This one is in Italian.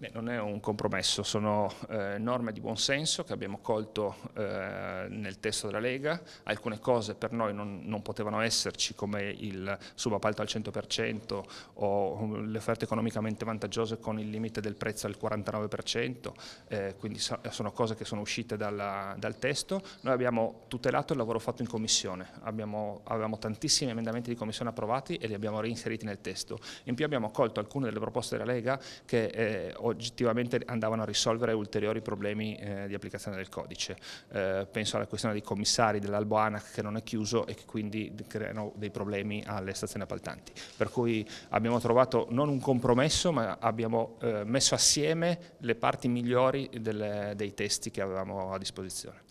Beh, non è un compromesso, sono eh, norme di buonsenso che abbiamo colto eh, nel testo della Lega, alcune cose per noi non, non potevano esserci come il subappalto al 100% o um, le offerte economicamente vantaggiose con il limite del prezzo al 49%, eh, quindi so, sono cose che sono uscite dalla, dal testo. Noi abbiamo tutelato il lavoro fatto in commissione, abbiamo, avevamo tantissimi emendamenti di commissione approvati e li abbiamo reinseriti nel testo. In più abbiamo colto alcune delle proposte della Lega che ho eh, oggettivamente andavano a risolvere ulteriori problemi eh, di applicazione del codice. Eh, penso alla questione dei commissari dell'albo ANAC che non è chiuso e che quindi creano dei problemi alle stazioni appaltanti. Per cui abbiamo trovato non un compromesso ma abbiamo eh, messo assieme le parti migliori delle, dei testi che avevamo a disposizione.